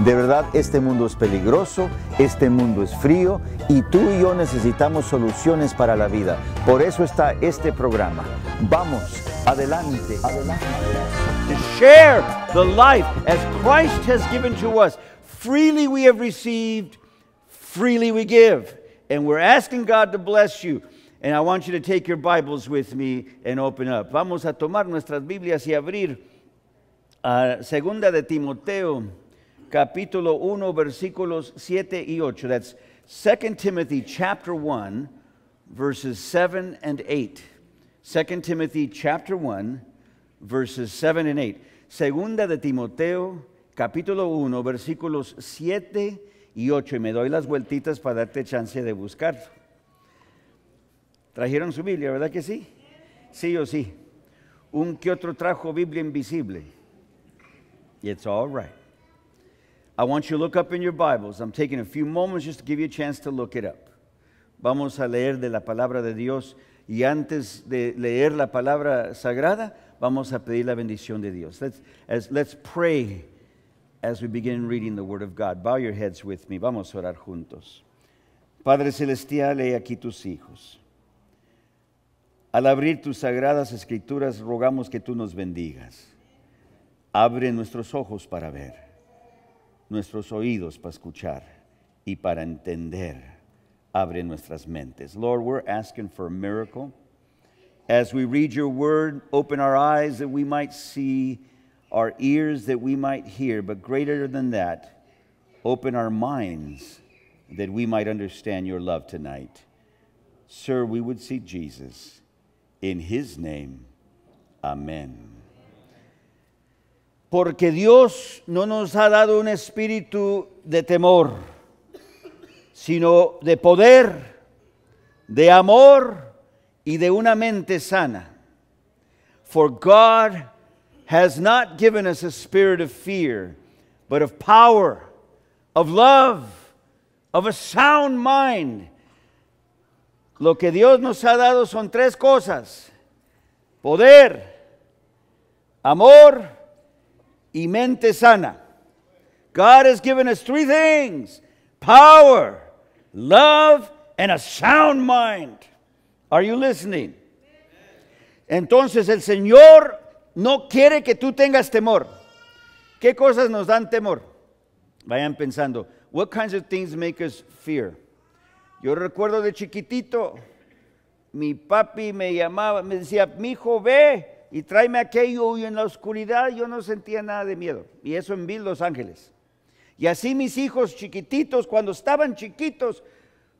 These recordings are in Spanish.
De verdad, este mundo es peligroso, este mundo es frío y tú y yo necesitamos soluciones para la vida. Por eso está este programa. Vamos, adelante. To share the life as Christ has given to us. Freely we have received, freely we give. And we're asking God to bless you. And I want you to take your Bibles with me and open up. Vamos a tomar nuestras Biblias y abrir Segunda de Timoteo, capítulo 1, versículos 7 y 8. That's 2 Timothy chapter 1, verses 7 and 8. 2 Timothy chapter 1, verses 7 and 8. Segunda de Timoteo, capítulo 1, versículos 7 y 8. Y me doy las vueltitas para darte chance de buscarlo. Trajeron su Biblia, ¿verdad que sí? Sí o sí. Un que otro trajo Biblia invisible. It's all right. I want you to look up in your Bibles. I'm taking a few moments just to give you a chance to look it up. Vamos a leer de la palabra de Dios y antes de leer la palabra sagrada, vamos a pedir la bendición de Dios. Let's, pray as we begin reading the Word of God. Bow your heads with me. Vamos a orar juntos. Padre Celestial, he aquí tus hijos. Al abrir tus sagradas escrituras, rogamos que tú nos bendigas. Abre nuestros ojos para ver, nuestros oídos para escuchar y para entender. Abre nuestras mentes. Lord, we're asking for a miracle. As we read your word, open our eyes that we might see, our ears that we might hear, but greater than that, open our minds that we might understand your love tonight. Sir, we would see Jesus in His name. Amén. Porque Dios no nos ha dado un espíritu de temor, sino de poder, de amor y de una mente sana. For God has not given us a spirit of fear, but of power, of love, of a sound mind. Lo que Dios nos ha dado son tres cosas. Poder, amor y mente sana. God has given us three things. Power, love and a sound mind. Are you listening? Entonces el Señor no quiere que tú tengas temor. ¿Qué cosas nos dan temor? Vayan pensando. What kinds of things make us fear? Yo recuerdo de chiquitito, mi papi me llamaba, me decía, mi hijo, ve y tráeme aquello y en la oscuridad yo no sentía nada de miedo. Y eso en Bill, Los Ángeles. Y así mis hijos chiquititos, cuando estaban chiquitos,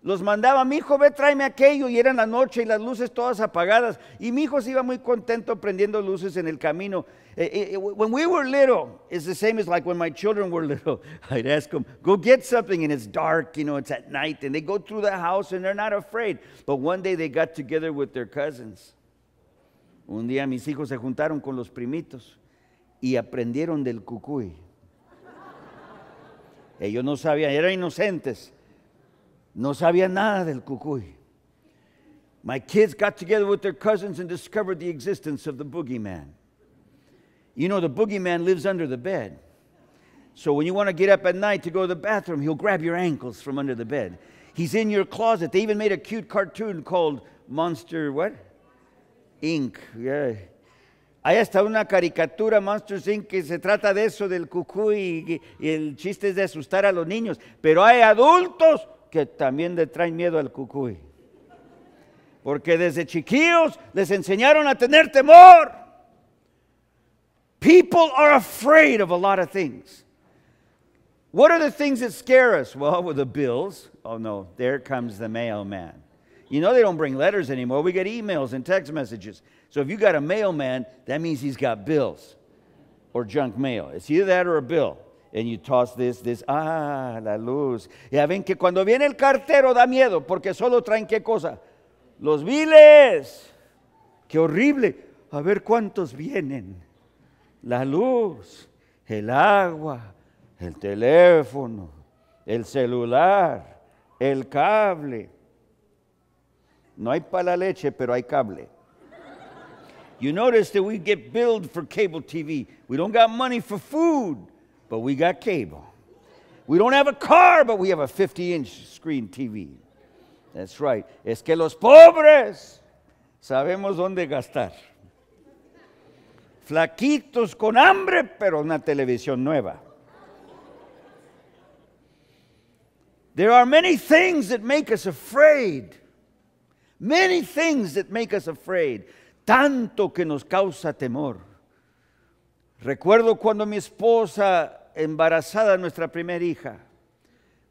los mandaba, mi hijo, ve, tráeme aquello, y eran la noche y las luces todas apagadas. Y mi hijo se iba muy contento prendiendo luces en el camino. Eh, eh, eh, when we were little, it's the same as like when my children were little. I'd ask them, go get something, and it's dark, you know, it's at night, and they go through the house and they're not afraid. But one day they got together with their cousins. Un día mis hijos se juntaron con los primitos y aprendieron del cucuy. Ellos no sabían, eran inocentes No sabía nada del cucuy. My kids got together with their cousins and discovered the existence of the boogeyman. You know, the boogeyman lives under the bed. So when you want to get up at night to go to the bathroom, he'll grab your ankles from under the bed. He's in your closet. They even made a cute cartoon called Monster what? Inc. Yeah. Hay hasta una caricatura, Monsters Inc., que se trata de eso, del cucuy, y, y el chiste es de asustar a los niños. Pero hay adultos que también le traen miedo al cucuy. Porque desde chiquillos les enseñaron a tener temor. People are afraid of a lot of things. What are the things that scare us? Well, with the bills. Oh no, there comes the mailman. You know they don't bring letters anymore. We get emails and text messages. So if you got a mailman, that means he's got bills or junk mail. It's either that or a bill. and you toss this, this, ah, la luz. Ya ven que cuando viene el cartero da miedo porque solo traen qué cosa? Los viles. Qué horrible. A ver cuántos vienen. La luz, el agua, el teléfono, el celular, el cable. No hay para la leche, pero hay cable. You notice that we get billed for cable TV. We don't got money for food but we got cable. We don't have a car, but we have a 50 inch screen TV. That's right. Es que los pobres sabemos dónde gastar. Flaquitos con hambre, pero una televisión nueva. There are many things that make us afraid. Many things that make us afraid. Tanto que nos causa temor. Recuerdo cuando mi esposa embarazada nuestra primera hija.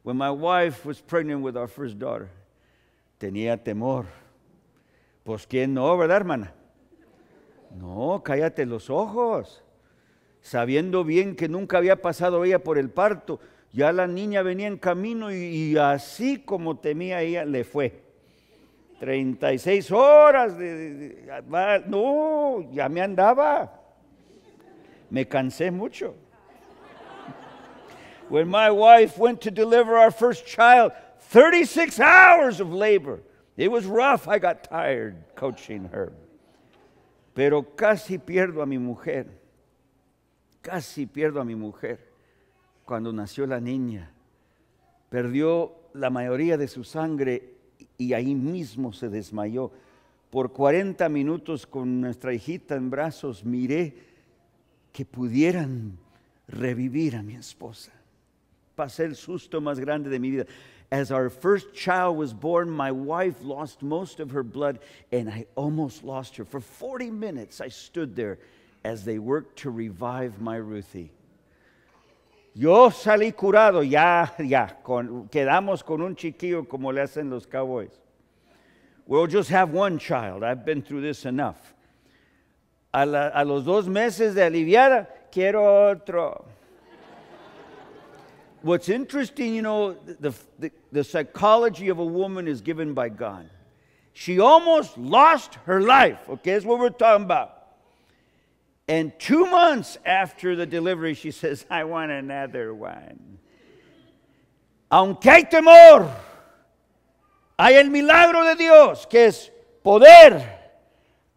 When my wife was pregnant with our first daughter, tenía temor. Pues quién no, ¿verdad, hermana? No, cállate los ojos. Sabiendo bien que nunca había pasado ella por el parto, ya la niña venía en camino y, así como temía ella, le fue. 36 horas de, ah, no, ya me andaba. Me cansé mucho when my wife went to deliver our first child, 36 hours of labor. It was rough. I got tired coaching her. Pero casi pierdo a mi mujer. Casi pierdo a mi mujer cuando nació la niña. Perdió la mayoría de su sangre y ahí mismo se desmayó. Por 40 minutos con nuestra hijita en brazos miré que pudieran revivir a mi esposa. pasé el susto más grande de mi vida. As our first child was born, my wife lost most of her blood, and I almost lost her. For 40 minutes, I stood there as they worked to revive my Ruthie. Yo salí curado, ya, ya, con, quedamos con un chiquillo como le hacen los cowboys. We'll just have one child, I've been through this enough. A, la, a los dos meses de aliviada, quiero otro what's interesting, you know, the, the, the psychology of a woman is given by God. She almost lost her life. Okay, that's what we're talking about. And two months after the delivery, she says, I want another one. Aunque hay temor, hay el milagro de Dios, que es poder,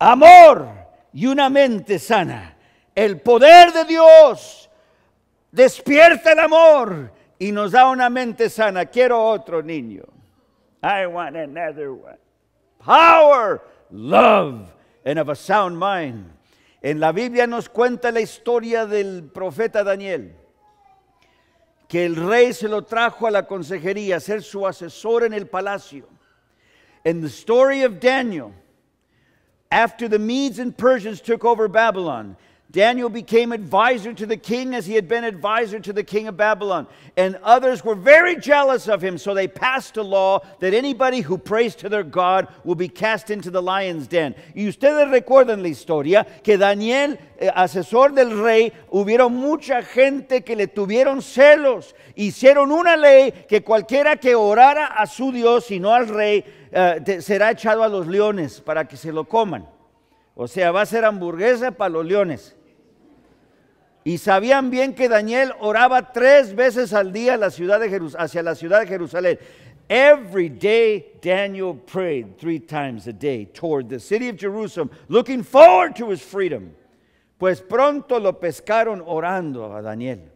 amor y una mente sana. El poder de Dios Despierta el amor y nos da una mente sana. Quiero otro niño. I want another one. Power, love, and of a sound mind. En la Biblia nos cuenta la historia del profeta Daniel, que el rey se lo trajo a la consejería, a ser su asesor en el palacio. En the story of Daniel, after the Medes and Persians took over Babylon, Daniel became advisor to the king as he had been advisor to the king of Babylon. And others were very jealous of him, so they passed a law that anybody who prays to their God will be cast into the lion's den. Y ustedes recuerdan la historia que Daniel, eh, asesor del rey, hubieron mucha gente que le tuvieron celos. Hicieron una ley que cualquiera que orara a su Dios y no al rey uh, será echado a los leones para que se lo coman. O sea, va a ser hamburguesa para los leones. Y sabían bien que Daniel oraba tres veces al día la ciudad de hacia la ciudad de Jerusalén. Every day Daniel prayed three times a day toward the city of Jerusalem, looking forward to his freedom. Pues pronto lo pescaron orando a Daniel.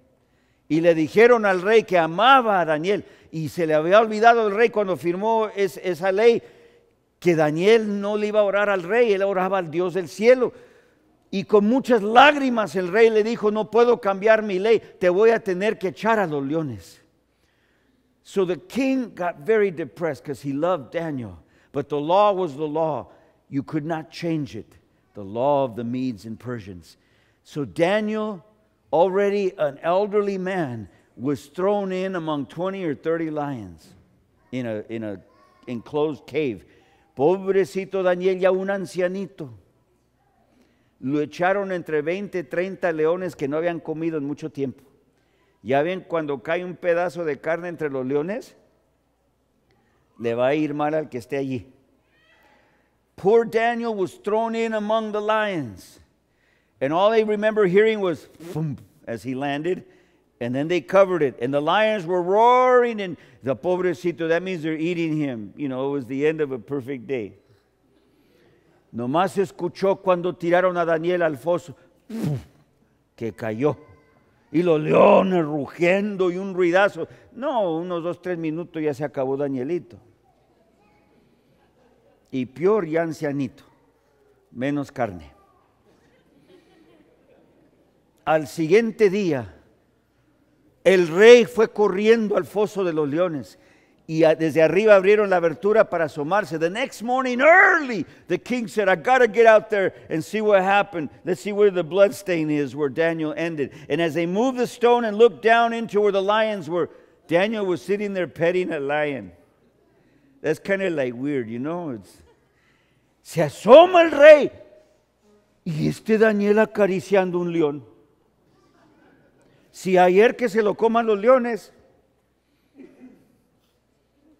Y le dijeron al rey que amaba a Daniel. Y se le había olvidado el rey cuando firmó esa ley que Daniel no le iba a orar al rey, él oraba al Dios del cielo. Y con muchas lágrimas el rey le dijo, no puedo cambiar mi ley, te voy a tener que echar a los leones. So the king got very depressed because he loved Daniel, but the law was the law. You could not change it, the law of the Medes and Persians. So Daniel, already an elderly man, was thrown in among 20 or 30 lions in an in a enclosed cave. Pobrecito Daniel, ya un ancianito lo echaron entre 20 y 30 leones que no habían comido en mucho tiempo. Ya ven, cuando cae un pedazo de carne entre los leones, le va a ir mal al que esté allí. Poor Daniel was thrown in among the lions. And all they remember hearing was as he landed. And then they covered it. And the lions were roaring. And the pobrecito, that means they're eating him. You know, it was the end of a perfect day. Nomás se escuchó cuando tiraron a Daniel al foso, que cayó. Y los leones rugiendo y un ruidazo. No, unos dos, tres minutos ya se acabó Danielito. Y peor y ancianito, menos carne. Al siguiente día, el rey fue corriendo al foso de los leones y desde arriba abrieron la abertura para asomarse. The next morning early, the king said, I gotta get out there and see what happened. Let's see where the bloodstain is, where Daniel ended. And as they moved the stone and looked down into where the lions were, Daniel was sitting there petting a lion. That's kind of like weird, you know? se asoma el rey y este Daniel acariciando un león. Si ayer que se lo coman los leones,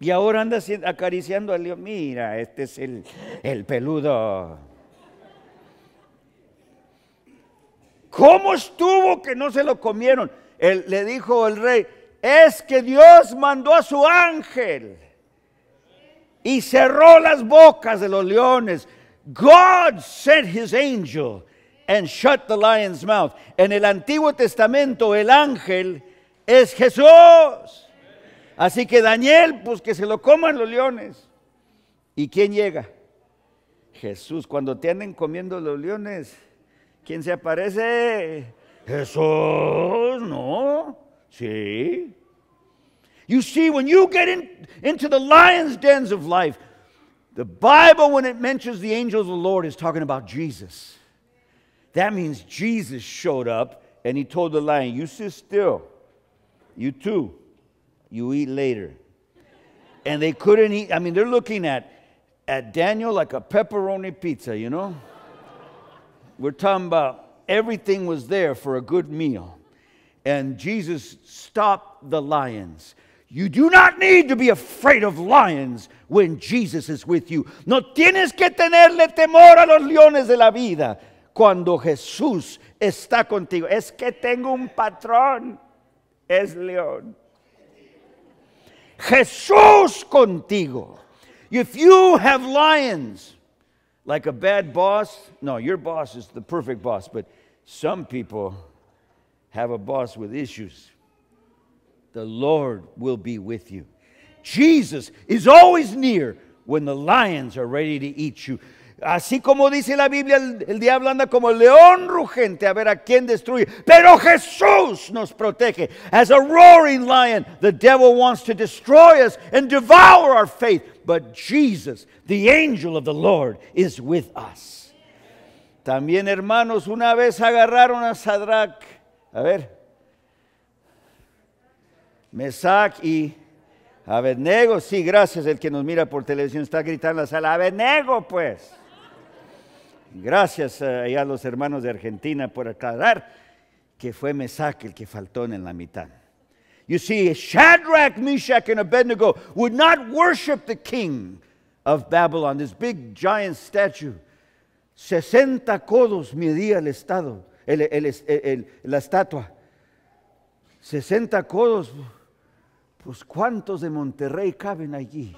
y ahora anda acariciando al león. Mira, este es el, peludo. ¿Cómo estuvo que no se lo comieron? le dijo el rey, es que Dios mandó a su ángel y cerró las bocas de los leones. God sent his angel and shut the lion's mouth. En el Antiguo Testamento el ángel es Jesús. Así que Daniel, pues que se lo coman los leones. ¿Y quién llega? Jesús. Cuando te anden comiendo los leones, ¿quién se aparece? Jesús, ¿no? Sí. You see, when you get in, into the lion's dens of life, the Bible, when it mentions the angels of the Lord, is talking about Jesus. That means Jesus showed up and he told the lion, You sit still, you too you eat later. And they couldn't eat. I mean, they're looking at, at Daniel like a pepperoni pizza, you know? We're talking about everything was there for a good meal. And Jesus stopped the lions. You do not need to be afraid of lions when Jesus is with you. No tienes que tenerle temor a los leones de la vida cuando Jesús está contigo. Es que tengo un patrón, es león. Jesús contigo. If you have lions, like a bad boss, no, your boss is the perfect boss, but some people have a boss with issues. The Lord will be with you. Jesus is always near when the lions are ready to eat you. Así como dice la Biblia, el, diablo anda como el león rugente a ver a quién destruye. Pero Jesús nos protege. As a roaring lion, the devil wants to destroy us and devour our faith. But Jesus, the angel of the Lord, is with us. También, hermanos, una vez agarraron a Sadrach, a ver, Mesac y Abednego, sí, gracias. El que nos mira por televisión está gritando en la sala, Abednego, pues. Gracias eh, a, los hermanos de Argentina por aclarar que fue Mesac el que faltó en la mitad. You see, Shadrach, Meshach, and Abednego would not worship the king of Babylon, this big giant statue. 60 codos medía el estado, la estatua. 60 codos. Pues cuántos de Monterrey caben allí.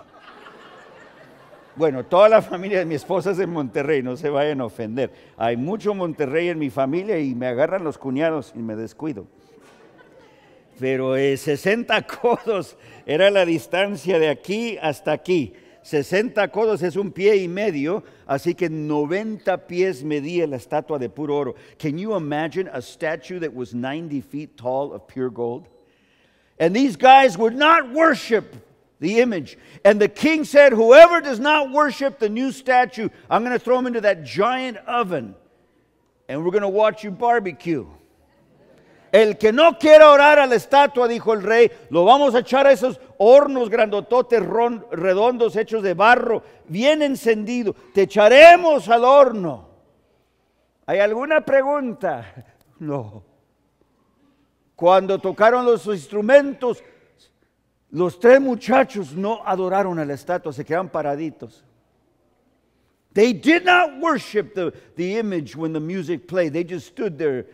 Bueno, toda la familia de mi esposa es en Monterrey, no se vayan a ofender. Hay mucho Monterrey en mi familia y me agarran los cuñados y me descuido. Pero 60 eh, codos era la distancia de aquí hasta aquí. 60 codos es un pie y medio, así que 90 pies medía la estatua de puro oro. Can you imagine a statue that was 90 feet tall of pure gold? And these guys would not worship the image. And the king said, Whoever does not worship the new statue, I'm going to throw him into that giant oven and we're going to watch you barbecue. El que no quiera orar a la estatua, dijo el rey, lo vamos a echar a esos hornos grandototes redondos hechos de barro, bien encendido. Te echaremos al horno. ¿Hay alguna pregunta? No. Cuando tocaron los instrumentos, los tres muchachos no adoraron a la estatua, se quedaron paraditos. They did not worship the, the image when the music played. They just stood there,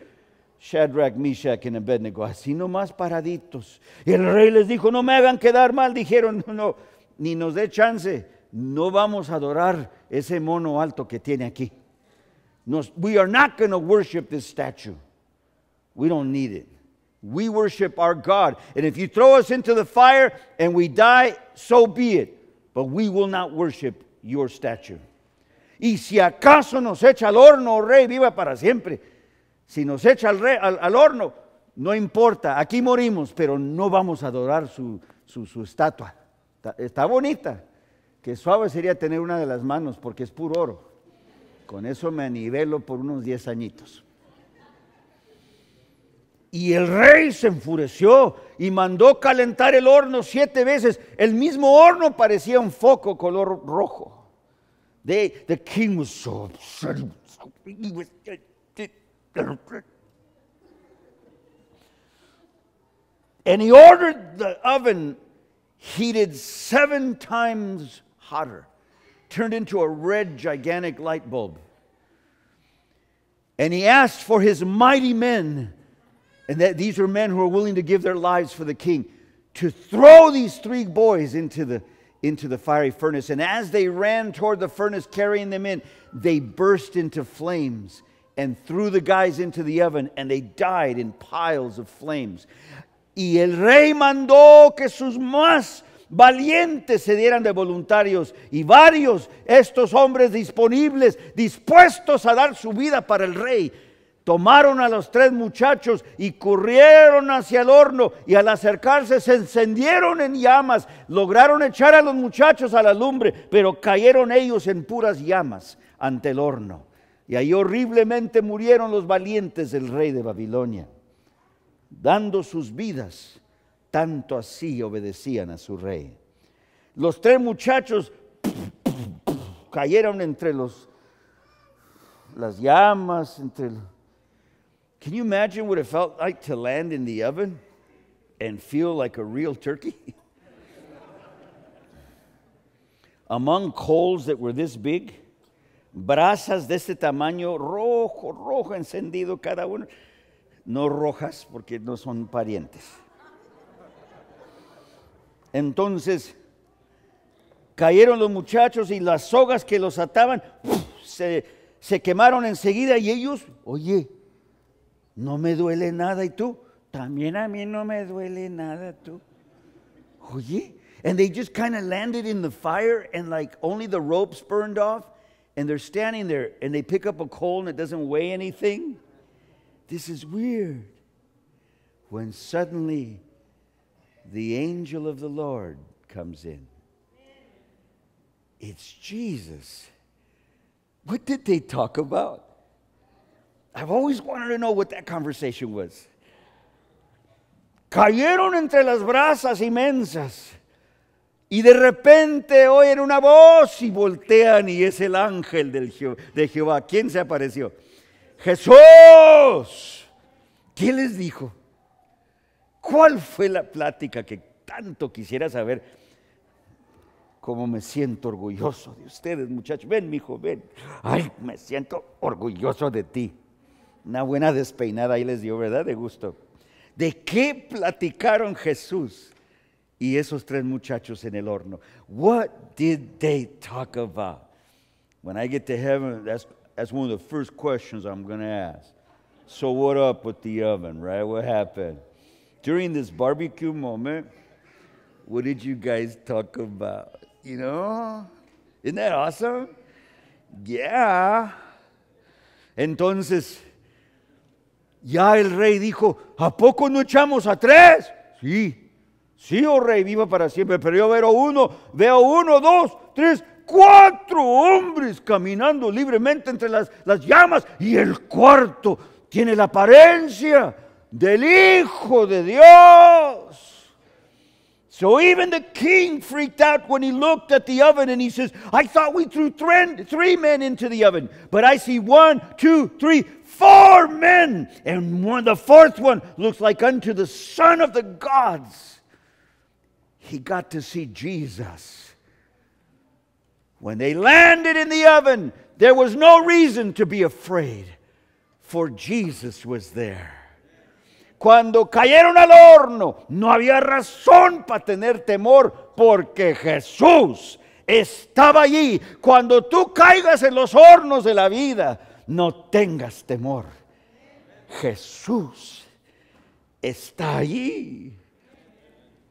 Shadrach, Meshach and Abednego, así nomás paraditos. Y el rey les dijo, no me hagan quedar mal. Dijeron, no, no, ni nos dé chance. No vamos a adorar ese mono alto que tiene aquí. we are not going to worship this statue. We don't need it. We worship our God. And if you throw us into the fire and we die, so be it. But we will not worship your statue. Y si acaso nos echa al horno, oh rey, viva para siempre. Si nos echa al, rey, al, horno, no importa, aquí morimos, pero no vamos a adorar su, estatua. Está, bonita. Que suave sería tener una de las manos porque es puro oro. Con eso me anivelo por unos 10 añitos. Y el rey se enfureció y mandó calentar el horno siete veces. El mismo horno parecía un foco color rojo. They, the king was so upset. He and he ordered the oven heated seven times hotter, turned into a red gigantic light bulb. And he asked for his mighty men and that these were men who were willing to give their lives for the king, to throw these three boys into the, into the fiery furnace. And as they ran toward the furnace, carrying them in, they burst into flames and threw the guys into the oven, and they died in piles of flames. Y el rey mandó que sus más valientes se dieran de voluntarios y varios estos hombres disponibles, dispuestos a dar su vida para el rey, Tomaron a los tres muchachos y corrieron hacia el horno y al acercarse se encendieron en llamas. Lograron echar a los muchachos a la lumbre, pero cayeron ellos en puras llamas ante el horno. Y ahí horriblemente murieron los valientes del rey de Babilonia, dando sus vidas, tanto así obedecían a su rey. Los tres muchachos cayeron entre los, las llamas, entre los Can you imagine what it felt like to land in the oven and feel like a real turkey? Among coals that were this big, brasas de este tamaño, rojo, rojo encendido cada uno. No rojas porque no son parientes. Entonces cayeron los muchachos y las sogas que los ataban se, se quemaron enseguida y ellos, oye, no me duele nada. Y tú, también a mí no me duele nada, tú. Oye. And they just kind of landed in the fire and like only the ropes burned off. And they're standing there and they pick up a coal and it doesn't weigh anything. This is weird. When suddenly the angel of the Lord comes in. It's Jesus. What did they talk about? I've always wanted to know what that conversation was. Cayeron entre las brasas inmensas. Y de repente oyen una voz y voltean y es el ángel de Jehová. ¿Quién se apareció? Jesús. ¿Qué les dijo? ¿Cuál fue la plática que tanto quisiera saber? Cómo me siento orgulloso de ustedes, muchachos. Ven, mi hijo, ven. Ay, me siento orgulloso de ti. Una buena despeinada ahí les dio, ¿verdad? De gusto. ¿De qué platicaron Jesús y esos tres muchachos en el horno? What did they talk about? When I get to heaven, that's, that's one of the first questions I'm going to ask. So, what up with the oven, right? What happened? During this barbecue moment, what did you guys talk about? You know? Isn't that awesome? Yeah. Entonces, Ya el rey dijo, ¿a poco no echamos a tres? Sí, sí, oh rey, viva para siempre. Pero yo veo uno, veo uno, dos, tres, cuatro hombres caminando libremente entre las, las llamas y el cuarto tiene la apariencia del Hijo de Dios. So even the king freaked out when he looked at the oven and he says, I thought we threw three men into the oven, but I see one, two, three, four men, and one, the fourth one looks like unto the Son of the gods. He got to see Jesus. When they landed in the oven, there was no reason to be afraid, for Jesus was there. Cuando cayeron al horno, no había razón para tener temor, porque Jesús estaba allí. Cuando tú caigas en los hornos de la vida, no tengas temor. Jesús está ahí.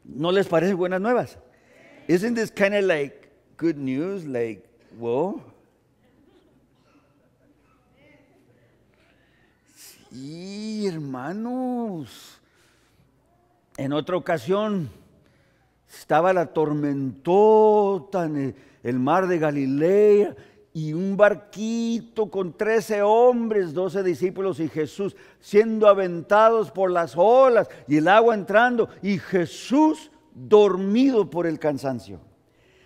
¿No les parece buenas nuevas? Isn't this kind of like good news? Like, whoa. Sí, hermanos. En otra ocasión estaba la en el mar de Galilea y un barquito con trece hombres, doce discípulos y Jesús siendo aventados por las olas y el agua entrando y Jesús dormido por el cansancio.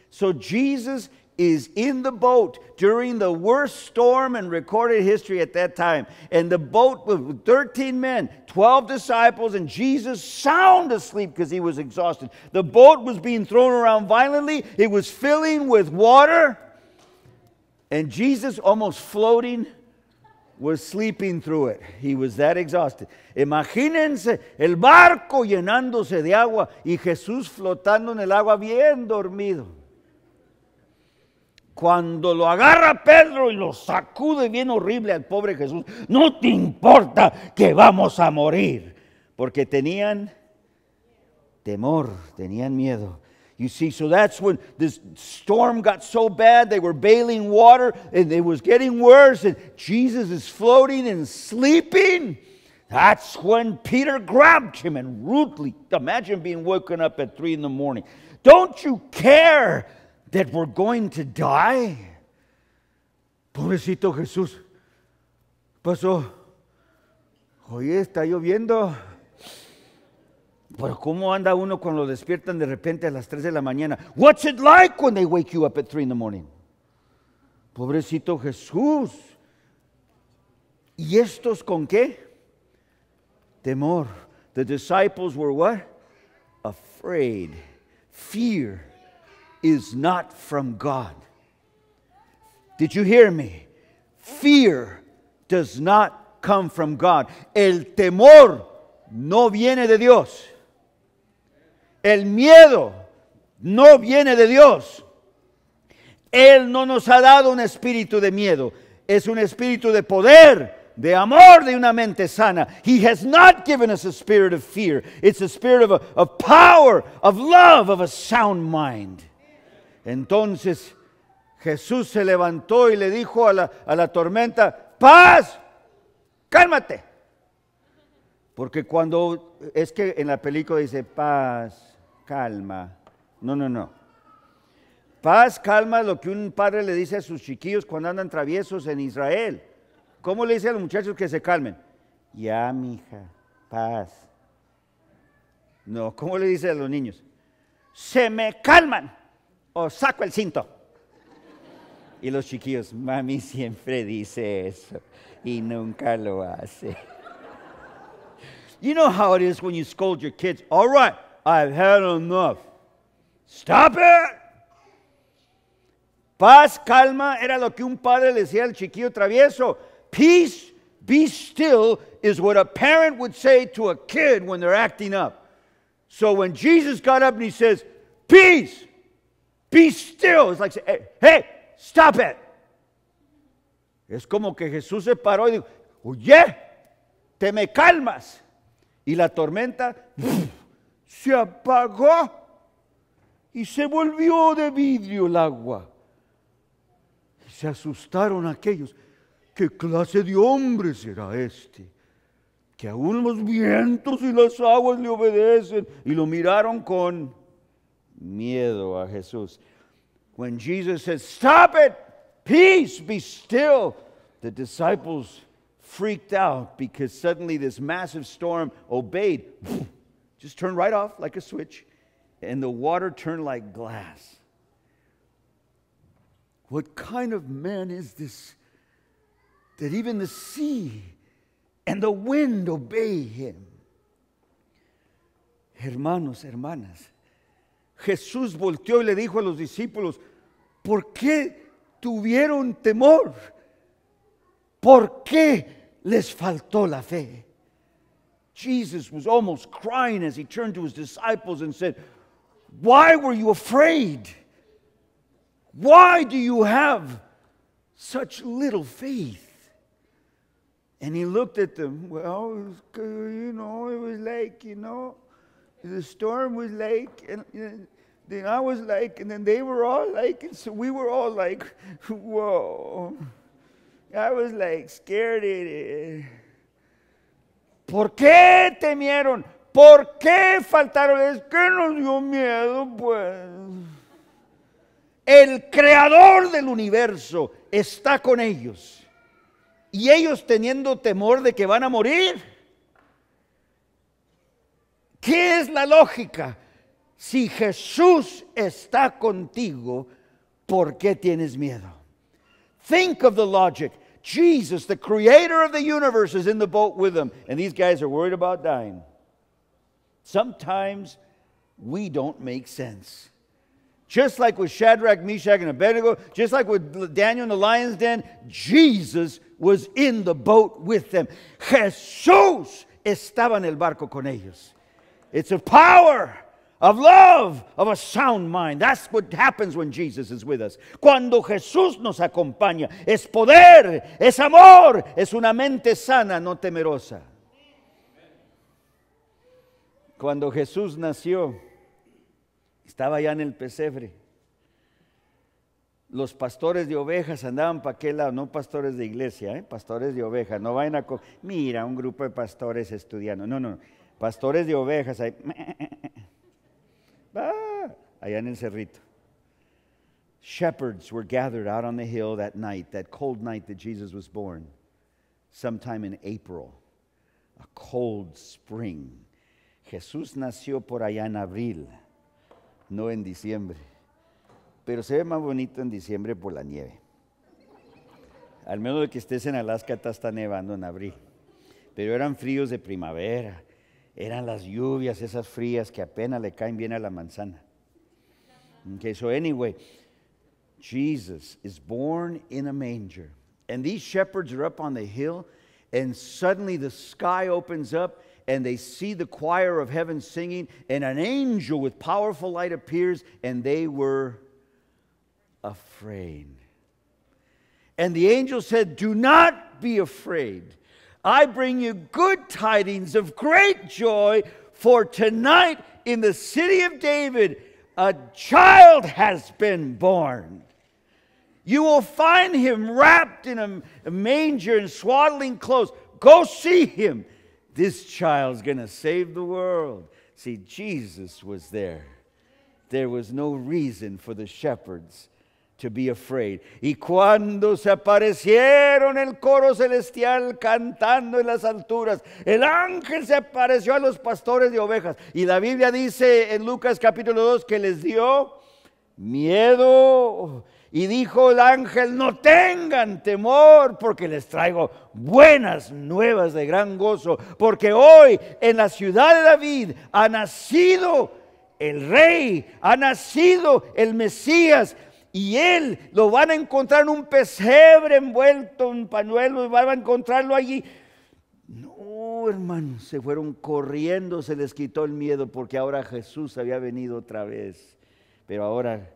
So Jesus is in the boat during the worst storm in recorded history at that time. And the boat with 13 men, 12 disciples, and Jesus sound asleep because he was exhausted. The boat was being thrown around violently, it was filling with water. And Jesus, almost floating, was sleeping through it. He was that exhausted. Imagínense el barco llenándose de agua y Jesús flotando en el agua bien dormido. Cuando lo agarra Pedro y lo sacude bien horrible al pobre Jesús, no te importa que vamos a morir, porque tenían temor, tenían miedo. You see, so that's when this storm got so bad, they were bailing water and it was getting worse, and Jesus is floating and sleeping. That's when Peter grabbed him and rudely, imagine being woken up at three in the morning. Don't you care that we're going to die? Pobrecito Jesús. Pasó. hoy está lloviendo. Pero ¿cómo anda uno cuando lo despiertan de repente a las 3 de la mañana? What's it like when they wake you up at 3 in the morning? Pobrecito Jesús. ¿Y estos con qué? Temor. The disciples were what? Afraid. Fear is not from God. Did you hear me? Fear does not come from God. El temor no viene de Dios. El miedo no viene de Dios. Él no nos ha dado un espíritu de miedo. Es un espíritu de poder, de amor, de una mente sana. He has not given us a spirit of fear. It's a spirit of, power, of love, of a sound mind. Entonces Jesús se levantó y le dijo a la, a la tormenta, paz, cálmate. Porque cuando, es que en la película dice, paz, calma. No, no, no. Paz, calma lo que un padre le dice a sus chiquillos cuando andan traviesos en Israel. ¿Cómo le dice a los muchachos que se calmen? Ya, mija, paz. No, ¿cómo le dice a los niños? Se me calman o saco el cinto. Y los chiquillos, mami siempre dice eso y nunca lo hace. You know how it is when you scold your kids. All right, I've had enough. Stop it. Paz, calma, era lo que un padre le decía al chiquillo travieso. Peace, be still is what a parent would say to a kid when they're acting up. So when Jesus got up and he says, Peace, be still, it's like, hey, hey stop it. Es como que Jesús se paró y dijo, Oye, te me calmas. Y la tormenta se apagó y se volvió de vidrio el agua. Y se asustaron aquellos. ¿Qué clase de hombre será este? Que aún los vientos y las aguas le obedecen. Y lo miraron con miedo a Jesús. When Jesus said, Stop it, peace, be still, the disciples freaked out because suddenly this massive storm obeyed. Just turn right off like a switch, and the water turned like glass. What kind of man is this that even the sea and the wind obey him? Hermanos, hermanas, Jesús volteó y le dijo a los discípulos, ¿por qué tuvieron temor? ¿Por qué les faltó la fe? Jesus was almost crying as he turned to his disciples and said, Why were you afraid? Why do you have such little faith? And he looked at them, Well, was, you know, it was like, you know, the storm was like, and, and then I was like, and then they were all like, and so we were all like, Whoa. I was like scared of it. ¿Por qué temieron? ¿Por qué faltaron? ¿Qué que nos dio miedo, pues. El creador del universo está con ellos. Y ellos teniendo temor de que van a morir. ¿Qué es la lógica? Si Jesús está contigo, ¿por qué tienes miedo? Think of the logic. Jesus, the creator of the universe, is in the boat with them, and these guys are worried about dying. Sometimes we don't make sense. Just like with Shadrach, Meshach, and Abednego, just like with Daniel in the lion's den, Jesus was in the boat with them. Jesús estaba en el barco con ellos. It's a power of love, of a sound mind. That's what happens when Jesus is with us. Cuando Jesús nos acompaña, es poder, es amor, es una mente sana, no temerosa. Cuando Jesús nació, estaba ya en el pesebre. Los pastores de ovejas andaban para aquel lado, no pastores de iglesia, ¿eh? pastores de ovejas. No vayan a. Mira, un grupo de pastores estudiando. No, no, pastores de ovejas. Ah, allá en el cerrito. Shepherds were gathered out on the hill that night, that cold night that Jesus was born, sometime in April, a cold spring. Jesús nació por allá en abril, no en diciembre. Pero se ve más bonito en diciembre por la nieve. Al menos de que estés en Alaska, está nevando en abril. Pero eran fríos de primavera eran las lluvias, esas frías que apenas le caen bien a la manzana. Okay, so anyway, Jesus is born in a manger. And these shepherds are up on the hill, and suddenly the sky opens up, and they see the choir of heaven singing, and an angel with powerful light appears, and they were afraid. And the angel said, Do not be afraid. I bring you good tidings of great joy, for tonight in the city of David a child has been born. You will find him wrapped in a manger and swaddling clothes. Go see him. This child's going to save the world. See, Jesus was there. There was no reason for the shepherds Y cuando se aparecieron el coro celestial cantando en las alturas, el ángel se apareció a los pastores de ovejas. Y la Biblia dice en Lucas capítulo 2 que les dio miedo. Y dijo el ángel, no tengan temor porque les traigo buenas nuevas de gran gozo, porque hoy en la ciudad de David ha nacido el rey, ha nacido el Mesías y él lo van a encontrar en un pesebre envuelto en pañuelo y van a encontrarlo allí. No, hermanos. se fueron corriendo, se les quitó el miedo porque ahora Jesús había venido otra vez. Pero ahora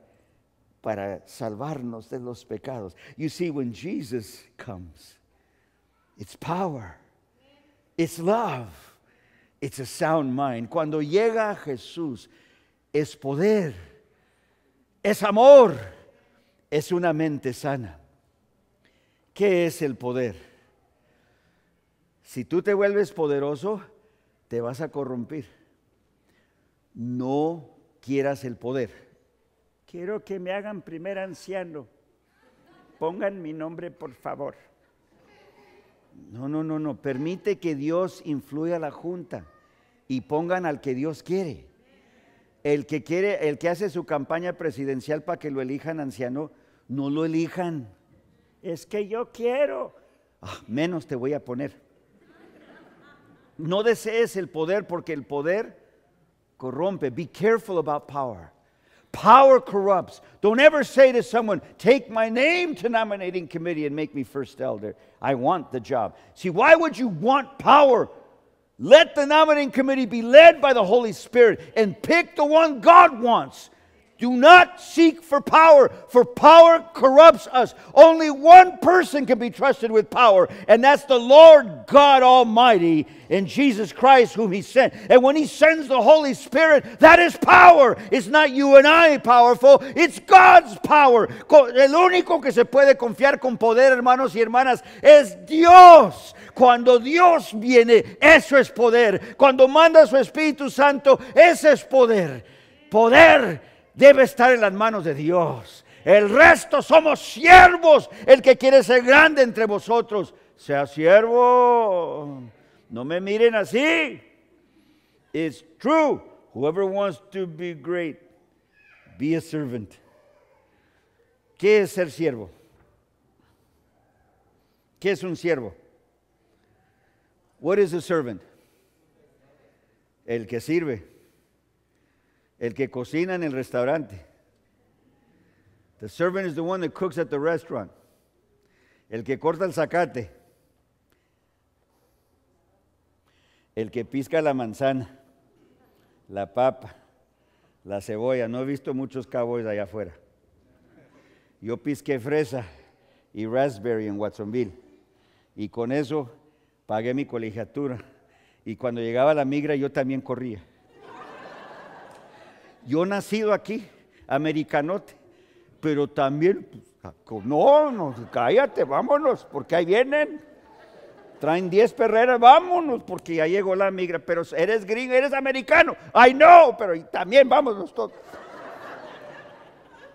para salvarnos de los pecados. You see, when Jesus comes, it's power, it's love, it's a sound mind. Cuando llega Jesús, es poder, es amor es una mente sana. ¿Qué es el poder? Si tú te vuelves poderoso, te vas a corrompir. No quieras el poder. Quiero que me hagan primer anciano. Pongan mi nombre, por favor. No, no, no, no. Permite que Dios influya a la junta y pongan al que Dios quiere. El que quiere, el que hace su campaña presidencial para que lo elijan anciano, no lo elijan. Es que yo quiero. Ah, menos te voy a poner. No desees el poder porque el poder corrompe. Be careful about power. Power corrupts. Don't ever say to someone, take my name to nominating committee and make me first elder. I want the job. See, why would you want power? Let the nominating committee be led by the Holy Spirit and pick the one God wants do not seek for power, for power corrupts us. Only one person can be trusted with power, and that's the Lord God Almighty in Jesus Christ, whom He sent. And when He sends the Holy Spirit, that is power. It's not you and I powerful, it's God's power. El único que se puede confiar con poder, hermanos y hermanas, es Dios. Cuando Dios viene, eso es poder. Cuando manda su Espíritu Santo, ese es poder. Poder debe estar en las manos de Dios. El resto somos siervos. El que quiere ser grande entre vosotros, sea siervo. No me miren así. It's true. Whoever wants to be great, be a servant. ¿Qué es ser siervo? ¿Qué es un siervo? What is a servant? El que sirve el que cocina en el restaurante. The servant is the one that cooks at the restaurant. El que corta el zacate. El que pisca la manzana, la papa, la cebolla. No he visto muchos cowboys allá afuera. Yo pisqué fresa y raspberry en Watsonville. Y con eso pagué mi colegiatura. Y cuando llegaba la migra yo también corría yo nacido aquí, americanote, pero también, pues, ah, no, no, cállate, vámonos, porque ahí vienen. Traen 10 perreras, vámonos, porque ya llegó la migra. Pero eres gringo, eres americano. I know, pero también vámonos todos.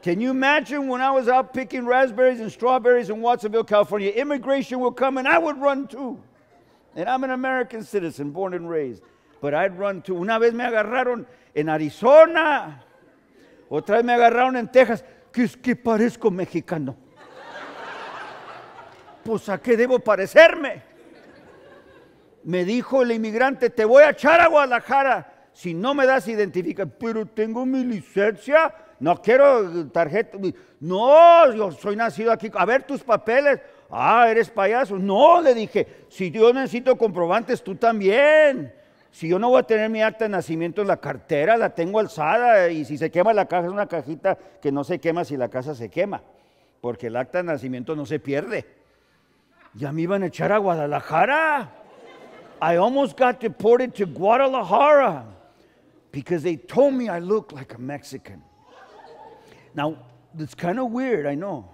Can you imagine when I was out picking raspberries and strawberries in Watsonville, California? Immigration will come and I would run too. And I'm an American citizen, born and raised. Pero run Una vez me agarraron en Arizona, otra vez me agarraron en Texas, que es que parezco mexicano. Pues a qué debo parecerme. Me dijo el inmigrante, te voy a echar a Guadalajara si no me das identificación. Pero tengo mi licencia, no quiero tarjeta. No, yo soy nacido aquí. A ver tus papeles. Ah, eres payaso. No, le dije, si yo necesito comprobantes, tú también. Si yo no voy a tener mi acta de nacimiento en la cartera, la tengo alzada y si se quema la caja es una cajita que no se quema si la casa se quema, porque el acta de nacimiento no se pierde. Ya me iban a echar a Guadalajara. I almost got deported to Guadalajara because they told me I look like a Mexican. Now, it's kind of weird, I know.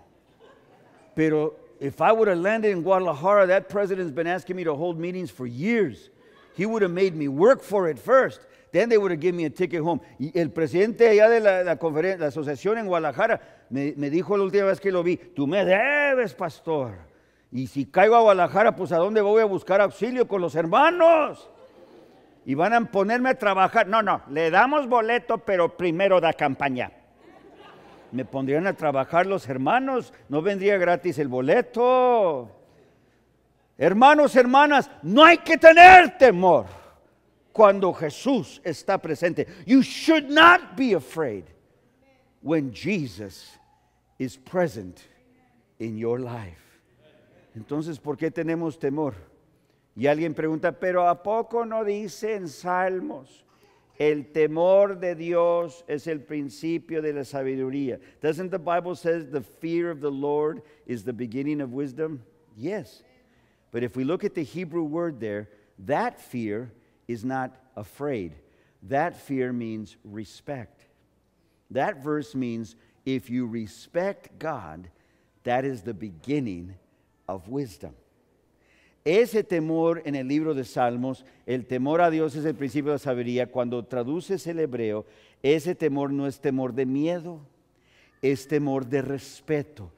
Pero if I would have landed in Guadalajara, that president's been asking me to hold meetings for years he would have made me work for it first. Then they would have given me a ticket home. Y el presidente allá de la, la, asociación en Guadalajara me, me dijo la última vez que lo vi, tú me debes, pastor. Y si caigo a Guadalajara, pues ¿a dónde voy a buscar auxilio con los hermanos? Y van a ponerme a trabajar. No, no, le damos boleto, pero primero da campaña. Me pondrían a trabajar los hermanos, no vendría gratis el boleto. Hermanos, hermanas, no hay que tener temor cuando Jesús está presente. You should not be afraid when Jesus is present in your life. Entonces, ¿por qué tenemos temor? Y alguien pregunta, pero ¿a poco no dice en Salmos? El temor de Dios es el principio de la sabiduría. Doesn't the Bible says the fear of the Lord is the beginning of wisdom? Yes. But if we look at the Hebrew word there, that fear is not afraid. That fear means respect. That verse means if you respect God, that is the beginning of wisdom. Ese temor en el libro de Salmos, el temor a Dios es el principio de sabiduría. Cuando traduces el hebreo, ese temor no es temor de miedo, es temor de respeto.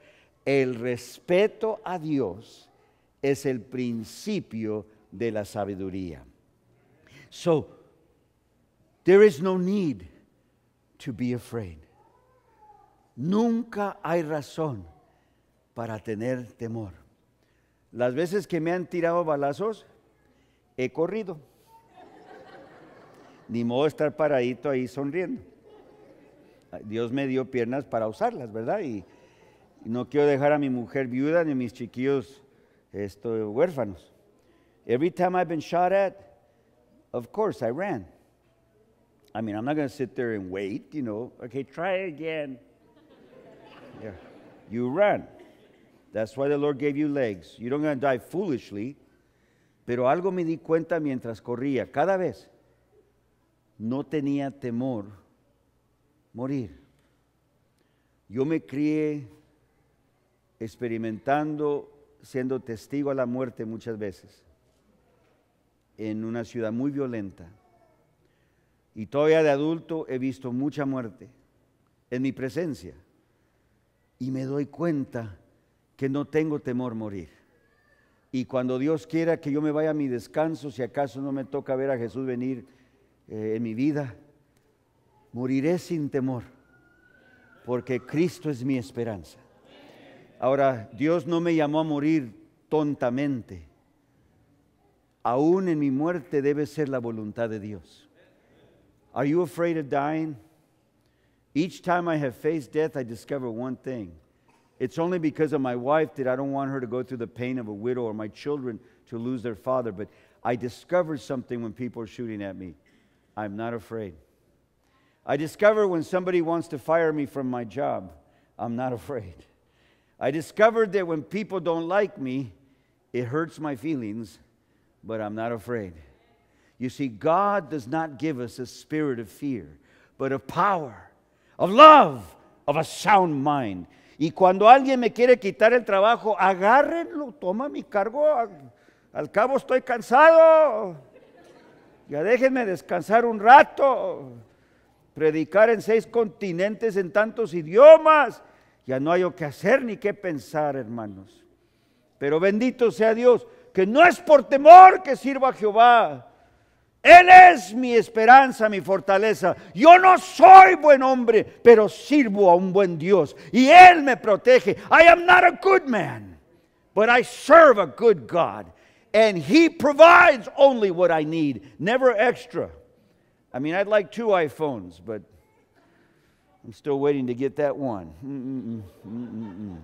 El respeto a Dios es el principio de la sabiduría. So, there is no need to be afraid. Nunca hay razón para tener temor. Las veces que me han tirado balazos, he corrido. Ni modo de estar paradito ahí sonriendo. Dios me dio piernas para usarlas, ¿verdad? Y no quiero dejar a mi mujer viuda ni a mis chiquillos esto, huérfanos. Every time I've been shot at, of course I ran. I mean, I'm not going to sit there and wait, you know. Okay, try again. yeah. You ran. That's why the Lord gave you legs. You don't going to die foolishly. Pero algo me di cuenta mientras corría, cada vez. No tenía temor morir. Yo me crié experimentando siendo testigo a la muerte muchas veces en una ciudad muy violenta. Y todavía de adulto he visto mucha muerte en mi presencia. Y me doy cuenta que no tengo temor morir. Y cuando Dios quiera que yo me vaya a mi descanso, si acaso no me toca ver a Jesús venir eh, en mi vida, moriré sin temor, porque Cristo es mi esperanza. Ahora, Dios no me llamó a morir tontamente. Aún en mi muerte debe ser la voluntad de Dios. Are you afraid of dying? Each time I have faced death, I discover one thing. It's only because of my wife that I don't want her to go through the pain of a widow or my children to lose their father. But I discover something when people are shooting at me. I'm not afraid. I discover when somebody wants to fire me from my job. I'm not afraid. I discovered that when people don't like me, it hurts my feelings, but I'm not afraid. You see, God does not give us a spirit of fear, but of power, of love, of a sound mind. Y cuando alguien me quiere quitar el trabajo, agárrenlo, toma mi cargo, al cabo estoy cansado. Ya déjenme descansar un rato, predicar en seis continentes en tantos idiomas. Ya no hay lo que hacer ni qué pensar, hermanos. Pero bendito sea Dios, que no es por temor que sirva a Jehová. Él es mi esperanza, mi fortaleza. Yo no soy buen hombre, pero sirvo a un buen Dios. Y Él me protege. I am not a good man, but I serve a good God. And He provides only what I need, never extra. I mean, I'd like two iPhones, but. I'm still waiting to get that one. Mm-mm-mm,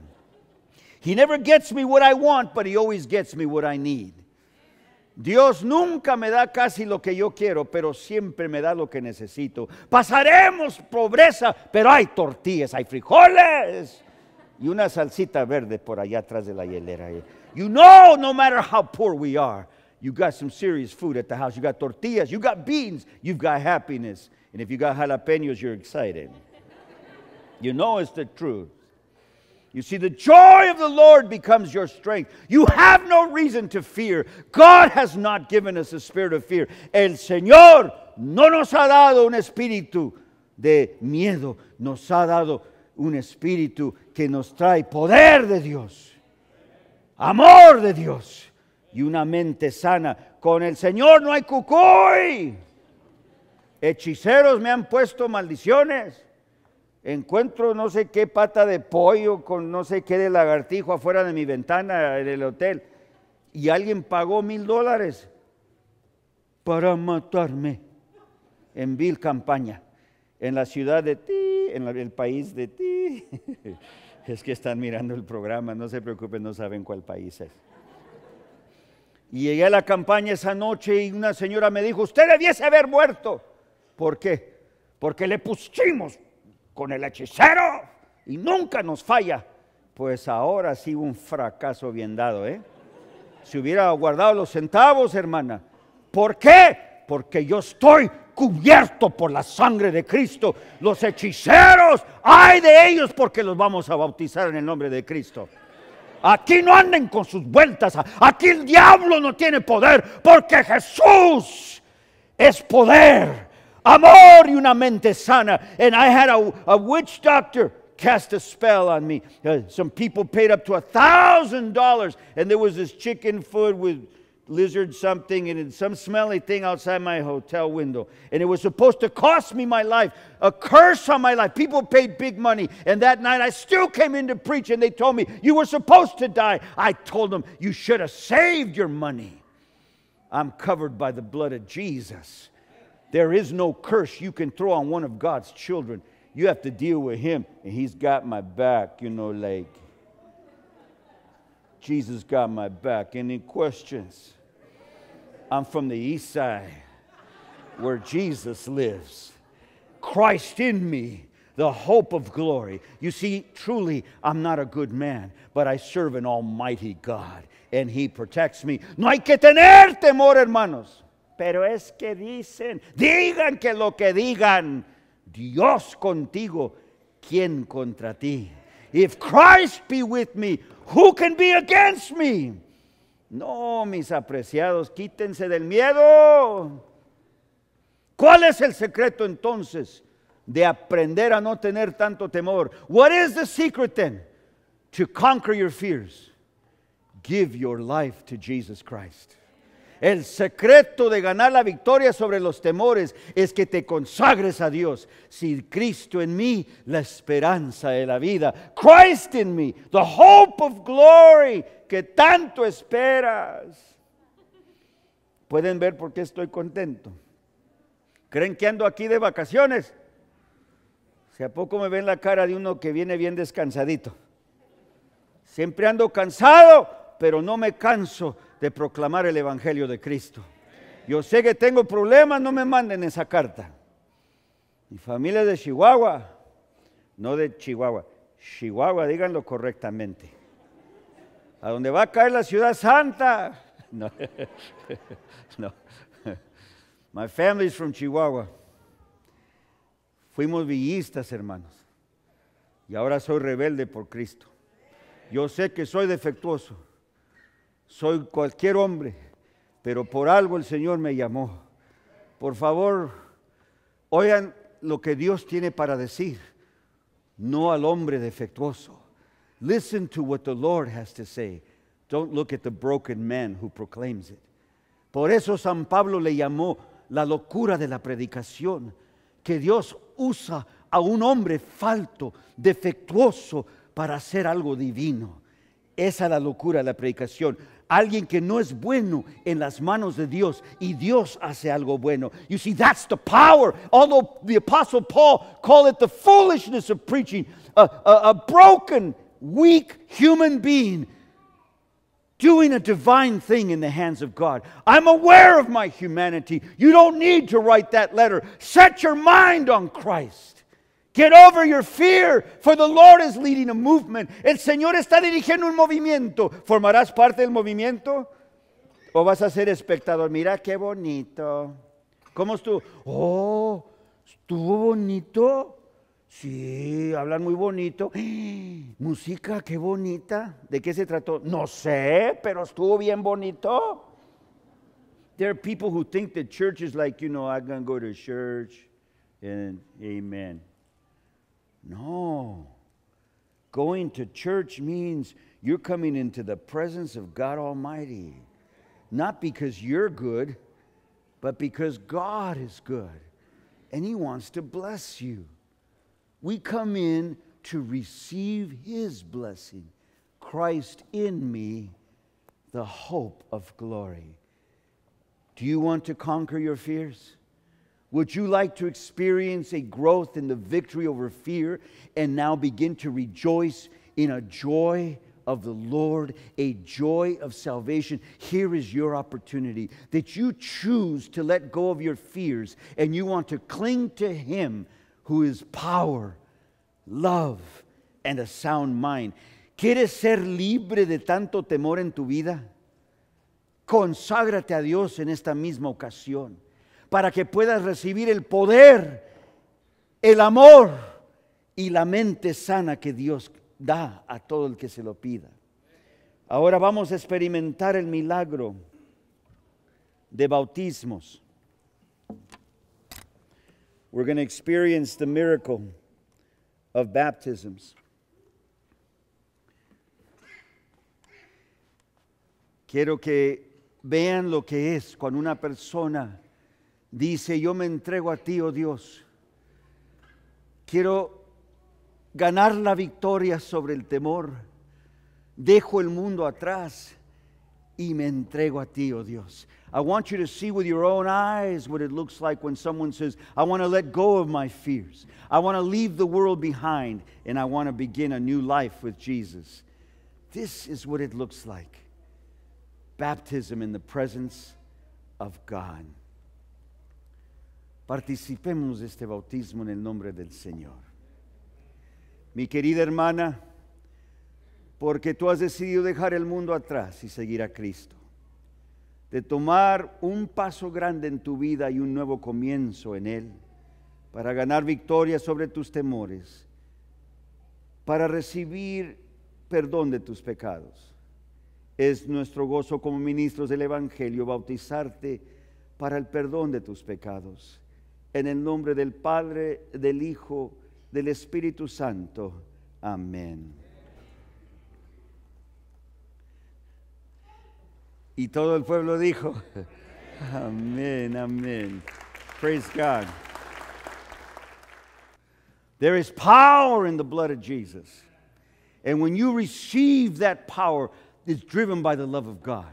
He never gets me what I want, but he always gets me what I need. Dios nunca me da casi lo que yo quiero, pero siempre me da lo que necesito. Pasaremos pobreza, pero hay tortillas, hay frijoles y una salsita verde por allá atrás de la hielera. You know, no matter how poor we are, you got some serious food at the house. You got tortillas, you got beans, you've got happiness. And if you got jalapenos, you're excited. You know it's the truth. You see, the joy of the Lord becomes your strength. You have no reason to fear. God has not given us a spirit of fear. El Señor no nos ha dado un espíritu de miedo, nos ha dado un espíritu que nos trae poder de Dios, amor de Dios y una mente sana. Con el Señor no hay cucuy. Hechiceros me han puesto maldiciones. encuentro no sé qué pata de pollo con no sé qué de lagartijo afuera de mi ventana en el hotel y alguien pagó mil dólares para matarme en vil campaña, en la ciudad de ti, en el país de ti. Es que están mirando el programa, no se preocupen, no saben cuál país es. Y llegué a la campaña esa noche y una señora me dijo, usted debiese haber muerto. ¿Por qué? Porque le pusimos con el hechicero y nunca nos falla. Pues ahora sí un fracaso bien dado, ¿eh? Si hubiera guardado los centavos, hermana. ¿Por qué? Porque yo estoy cubierto por la sangre de Cristo. Los hechiceros, ay de ellos porque los vamos a bautizar en el nombre de Cristo. Aquí no anden con sus vueltas. Aquí el diablo no tiene poder porque Jesús es poder. amor y una mente sana. And I had a, a witch doctor cast a spell on me. Uh, some people paid up to a thousand dollars, and there was this chicken food with lizard something and some smelly thing outside my hotel window. And it was supposed to cost me my life, a curse on my life. People paid big money. And that night I still came in to preach, and they told me, You were supposed to die. I told them, You should have saved your money. I'm covered by the blood of Jesus. There is no curse you can throw on one of God's children. You have to deal with him, and he's got my back, you know, like Jesus got my back. Any questions? I'm from the east side where Jesus lives. Christ in me, the hope of glory. You see, truly, I'm not a good man, but I serve an almighty God, and He protects me. No hay que tener temor, hermanos. pero es que dicen, digan que lo que digan, Dios contigo, ¿quién contra ti? If Christ be with me, who can be against me? No, mis apreciados, quítense del miedo. ¿Cuál es el secreto entonces de aprender a no tener tanto temor? What is the secret then to conquer your fears? Give your life to Jesus Christ. El secreto de ganar la victoria sobre los temores es que te consagres a Dios. Si Cristo en mí, la esperanza de la vida. Christ in me, the hope of glory que tanto esperas. ¿Pueden ver por qué estoy contento? ¿Creen que ando aquí de vacaciones? Si a poco me ven la cara de uno que viene bien descansadito. Siempre ando cansado, pero no me canso de proclamar el Evangelio de Cristo. Yo sé que tengo problemas, no me manden esa carta. Mi familia es de Chihuahua, no de Chihuahua. Chihuahua, díganlo correctamente. ¿A dónde va a caer la ciudad santa? No. no. My family is from Chihuahua. Fuimos villistas, hermanos. Y ahora soy rebelde por Cristo. Yo sé que soy defectuoso. Soy cualquier hombre, pero por algo el Señor me llamó. Por favor, oigan lo que Dios tiene para decir, no al hombre defectuoso. Listen to what the Lord has to say. Don't look at the broken man who proclaims it. Por eso San Pablo le llamó la locura de la predicación, que Dios usa a un hombre falto, defectuoso, para hacer algo divino. Esa es la locura de la predicación. Alguien que no es bueno en las manos de Dios y Dios hace algo bueno. You see, that's the power. Although the Apostle Paul called it the foolishness of preaching, a, a, a broken, weak human being doing a divine thing in the hands of God. I'm aware of my humanity. You don't need to write that letter. Set your mind on Christ. Get over your fear, for the Lord is leading a movement. El Señor está dirigiendo un movimiento. ¿Formarás parte del movimiento? ¿O vas a ser espectador? Mira qué bonito. ¿Cómo estuvo? Oh, estuvo bonito. Sí, hablan muy bonito. Música, qué bonita. ¿De qué se trató? No sé, pero estuvo bien bonito. There are people who think that church is like, you know, I'm going to go to church and amen. No. Going to church means you're coming into the presence of God Almighty, not because you're good, but because God is good and He wants to bless you. We come in to receive His blessing. Christ in me, the hope of glory. Do you want to conquer your fears? Would you like to experience a growth in the victory over fear and now begin to rejoice in a joy of the Lord, a joy of salvation. Here is your opportunity that you choose to let go of your fears and you want to cling to Him who is power, love, and a sound mind. ¿Quieres ser libre de tanto temor en tu vida? Conságrate a Dios en esta misma ocasión. para que puedas recibir el poder, el amor y la mente sana que Dios da a todo el que se lo pida. Ahora vamos a experimentar el milagro de bautismos. We're going to experience the miracle of baptisms. Quiero que vean lo que es cuando una persona dice, yo me entrego a ti, oh Dios. Quiero ganar la victoria sobre el temor. Dejo el mundo atrás y me entrego a ti, oh Dios. I want you to see with your own eyes what it looks like when someone says, I want to let go of my fears. I want to leave the world behind and I want to begin a new life with Jesus. This is what it looks like baptism in the presence of God. Participemos de este bautismo en el nombre del Señor. Mi querida hermana, porque tú has decidido dejar el mundo atrás y seguir a Cristo, de tomar un paso grande en tu vida y un nuevo comienzo en Él, para ganar victoria sobre tus temores, para recibir perdón de tus pecados. Es nuestro gozo como ministros del Evangelio bautizarte para el perdón de tus pecados En el nombre del Padre, del Hijo, del Espíritu Santo. Amén. Y todo el pueblo dijo, amén, amén. Praise God. There is power in the blood of Jesus. And when you receive that power, it's driven by the love of God.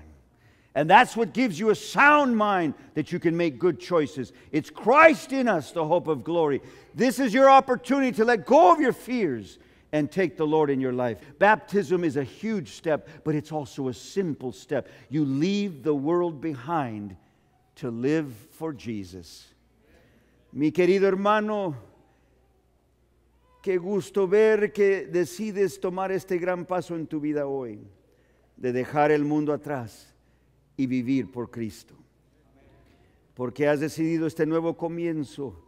And that's what gives you a sound mind that you can make good choices. It's Christ in us, the hope of glory. This is your opportunity to let go of your fears and take the Lord in your life. Baptism is a huge step, but it's also a simple step. You leave the world behind to live for Jesus. Mi querido hermano, qué gusto ver que decides tomar este gran paso en tu vida hoy, de dejar el mundo atrás y vivir por Cristo. Porque has decidido este nuevo comienzo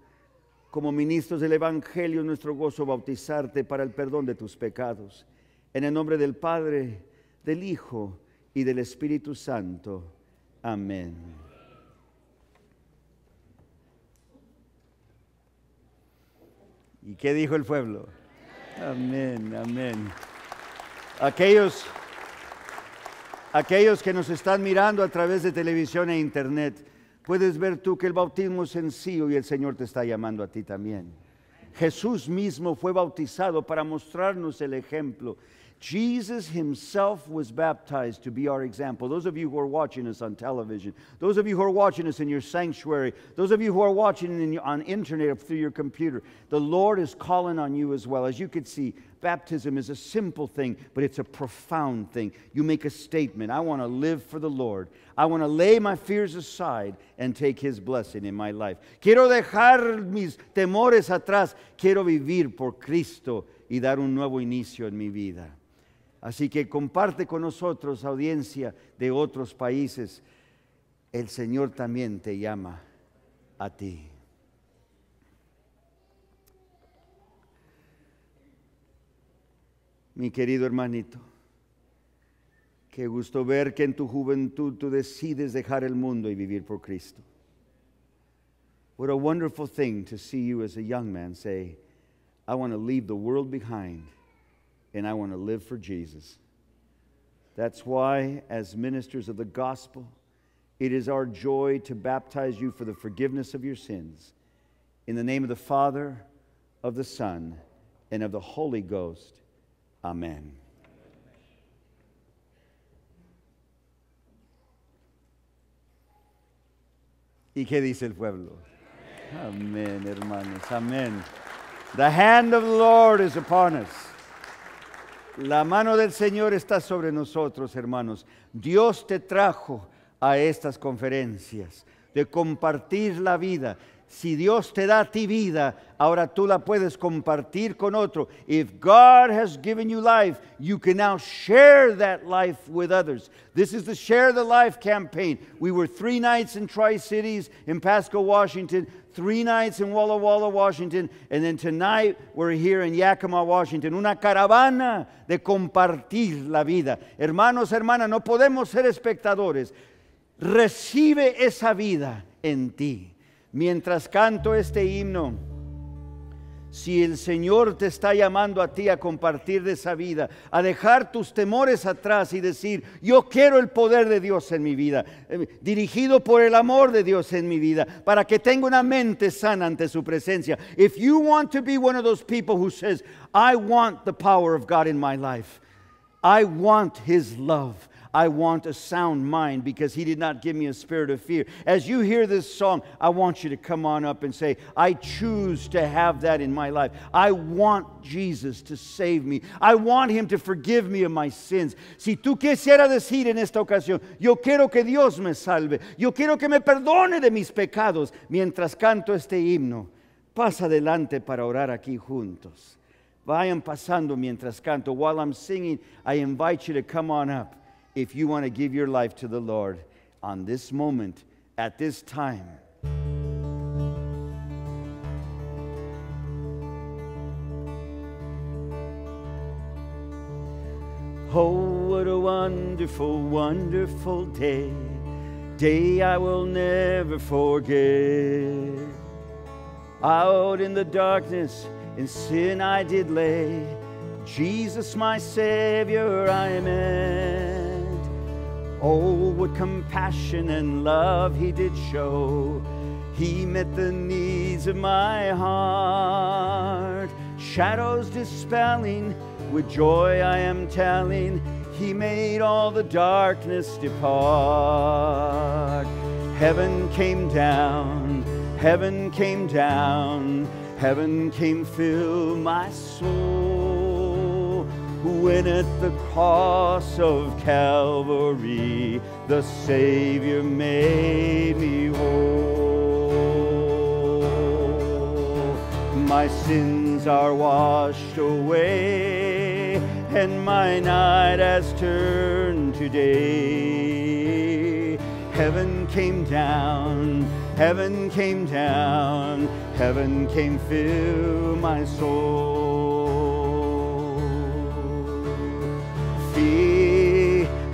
como ministros del Evangelio, nuestro gozo bautizarte para el perdón de tus pecados. En el nombre del Padre, del Hijo y del Espíritu Santo. Amén. ¿Y qué dijo el pueblo? Amén, amén. Aquellos aquellos que nos están mirando a través de televisión e internet, puedes ver tú que el bautismo es sencillo y el Señor te está llamando a ti también. Jesús mismo fue bautizado para mostrarnos el ejemplo Jesus himself was baptized to be our example. Those of you who are watching us on television, those of you who are watching us in your sanctuary, those of you who are watching in, on internet or through your computer, the Lord is calling on you as well. As you can see, baptism is a simple thing, but it's a profound thing. You make a statement I want to live for the Lord. I want to lay my fears aside and take His blessing in my life. Quiero dejar mis temores atrás. Quiero vivir por Cristo y dar un nuevo inicio en mi vida. Así que comparte con nosotros, audiencia de otros países. El Señor también te llama a ti. Mi querido hermanito, qué gusto ver que en tu juventud tú decides dejar el mundo y vivir por Cristo. What a wonderful thing to see you as a young man say, I want to leave the world behind and I want to live for Jesus. That's why, as ministers of the gospel, it is our joy to baptize you for the forgiveness of your sins. In the name of the Father, of the Son, and of the Holy Ghost. Amen. ¿Y qué dice el pueblo? Amén, hermanos. Amén. The hand of the Lord is upon us. La mano del Señor está sobre nosotros, hermanos. Dios te trajo a estas conferencias de compartir la vida, Si Dios te da a ti vida, ahora tú la puedes compartir con otro. If God has given you life, you can now share that life with others. This is the Share the Life campaign. We were three nights in Tri Cities, in Pasco, Washington, three nights in Walla Walla, Washington, and then tonight we're here in Yakima, Washington. Una caravana de compartir la vida. Hermanos, hermanas, no podemos ser espectadores. Recibe esa vida en ti. mientras canto este himno, si el Señor te está llamando a ti a compartir de esa vida, a dejar tus temores atrás y decir, yo quiero el poder de Dios en mi vida, eh, dirigido por el amor de Dios en mi vida, para que tenga una mente sana ante su presencia. If you want to be one of those people who says, I want the power of God in my life. I want his love. I want a sound mind because he did not give me a spirit of fear. As you hear this song, I want you to come on up and say, I choose to have that in my life. I want Jesus to save me. I want him to forgive me of my sins. Si tú quisieras decir en esta ocasión, yo quiero que Dios me salve. Yo quiero que me perdone de mis pecados mientras canto este himno. Pasa adelante para orar aquí juntos. Vayan pasando mientras canto. While I'm singing, I invite you to come on up if you want to give your life to the Lord on this moment, at this time. Oh, what a wonderful, wonderful day, day I will never forget. Out in the darkness, in sin I did lay, Jesus my Savior I met. Oh, what compassion and love he did show. He met the needs of my heart. Shadows dispelling, with joy I am telling, he made all the darkness depart. Heaven came down, heaven came down, heaven came fill my soul when at the cross of Calvary the Savior made me whole. My sins are washed away, and my night has turned to day. Heaven came down, heaven came down, heaven came fill my soul.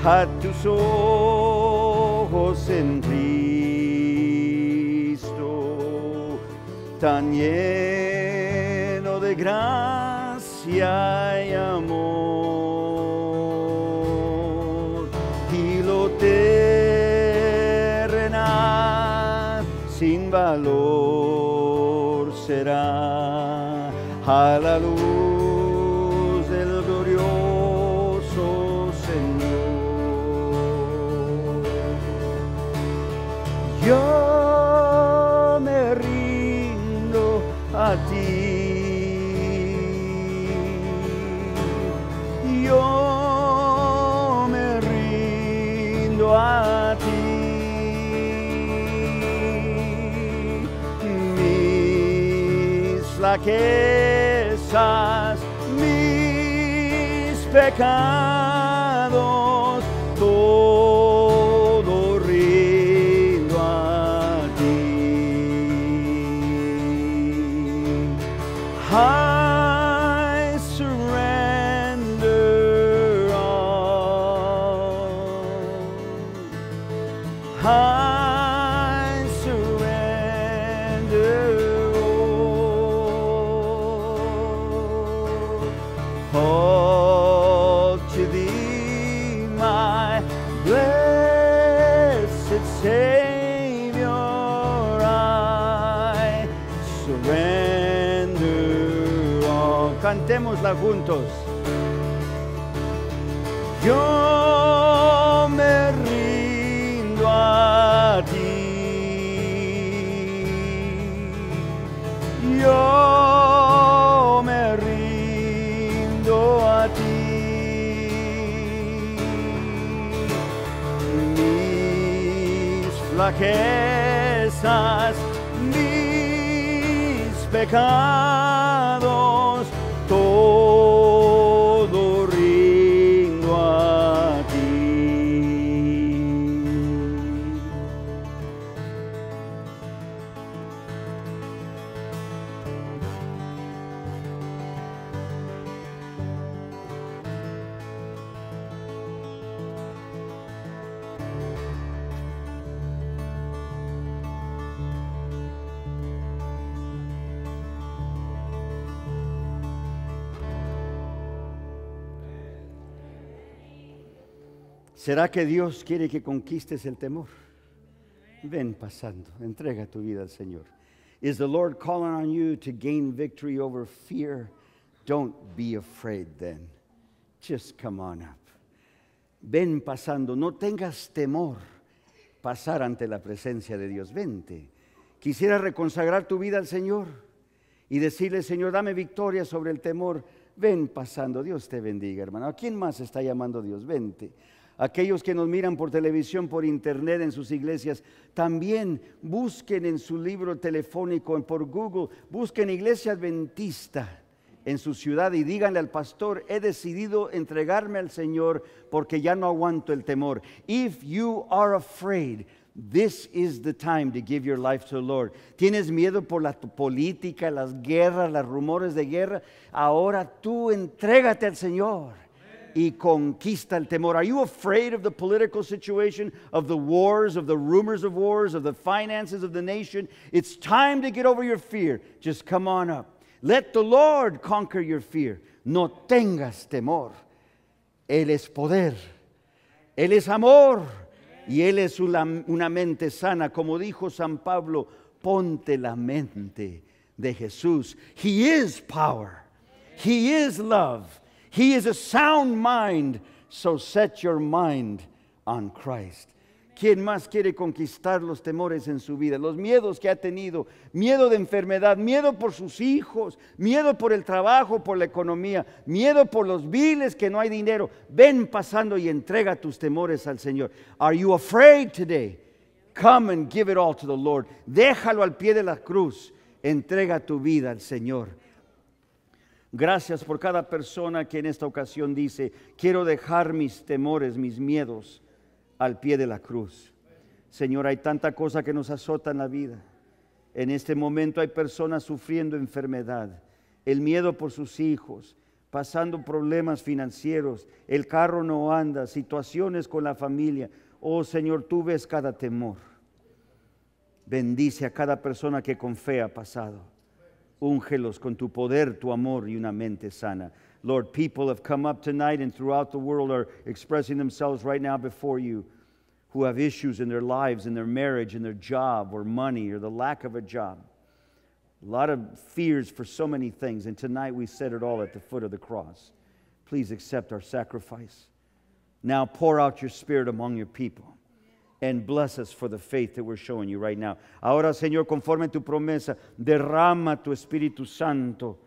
a tus ojos en Cristo, tan lleno de gracia y amor. Y lo terrenal sin valor será. A la luz yo me rindo a ti. Yo me rindo a ti. Mis flaquezas, mis pecados. la juntos. Yo me rindo a ti. Yo me rindo a ti. Mis flaquezas, mis pecados ¿Será que Dios quiere que conquistes el temor? Ven pasando, entrega tu vida al Señor. Is the Lord calling on you to gain victory over fear? Don't be afraid then. Just come on up. Ven pasando, no tengas temor pasar ante la presencia de Dios. Vente. Quisiera reconsagrar tu vida al Señor y decirle, Señor, dame victoria sobre el temor. Ven pasando. Dios te bendiga, hermano. ¿A quién más está llamando Dios? Vente aquellos que nos miran por televisión, por internet, en sus iglesias, también busquen en su libro telefónico, por Google, busquen Iglesia Adventista en su ciudad y díganle al pastor, he decidido entregarme al Señor porque ya no aguanto el temor. If you are afraid, This is the time to give your life to the Lord. ¿Tienes miedo por la política, las guerras, los rumores de guerra? Ahora tú entrégate al Señor. y conquista el temor. Are you afraid of the political situation, of the wars, of the rumors of wars, of the finances of the nation? It's time to get over your fear. Just come on up. Let the Lord conquer your fear. No tengas temor. Él es poder. Él es amor. Y Él es una, una mente sana. Como dijo San Pablo, ponte la mente de Jesús. He is power. He is love. He is a sound mind, so set your mind on Christ. ¿Quién más quiere conquistar los temores en su vida? Los miedos que ha tenido, miedo de enfermedad, miedo por sus hijos, miedo por el trabajo, por la economía, miedo por los viles que no hay dinero. Ven pasando y entrega tus temores al Señor. Are you afraid today? Come and give it all to the Lord. Déjalo al pie de la cruz. Entrega tu vida al Señor. Gracias por cada persona que en esta ocasión dice, quiero dejar mis temores, mis miedos al pie de la cruz. Señor, hay tanta cosa que nos azota en la vida. En este momento hay personas sufriendo enfermedad, el miedo por sus hijos, pasando problemas financieros, el carro no anda, situaciones con la familia. Oh Señor, tú ves cada temor. Bendice a cada persona que con fe ha pasado. Úngelos con tu poder, tu amor y una mente sana. Lord, people have come up tonight and throughout the world are expressing themselves right now before you who have issues in their lives, in their marriage, in their job, or money, or the lack of a job. A lot of fears for so many things, and tonight we set it all at the foot of the cross. Please accept our sacrifice. Now pour out your spirit among your people. and bless us for the faith that we're showing you right now. Ahora, Señor, conforme tu promesa, derrama tu Espíritu Santo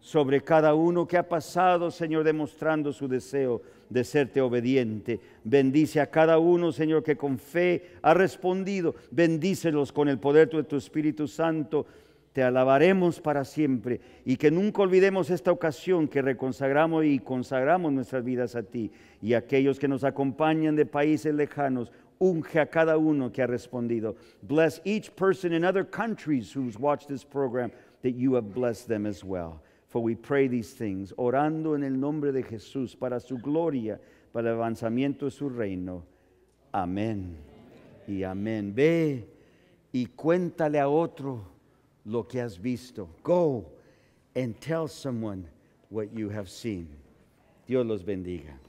sobre cada uno que ha pasado, Señor, demostrando su deseo de serte obediente. Bendice a cada uno, Señor, que con fe ha respondido. Bendícelos con el poder de tu Espíritu Santo. Te alabaremos para siempre y que nunca olvidemos esta ocasión que reconsagramos y consagramos nuestras vidas a ti y aquellos que nos acompañan de países lejanos unge a cada uno que ha respondido. Bless each person in other countries who's watched this program that you have blessed them as well. For we pray these things, orando en el nombre de Jesús, para su gloria, para el avanzamiento de su reino. Amén. Y amén. Ve y cuéntale a otro lo que has visto. Go and tell someone what you have seen. Dios los bendiga.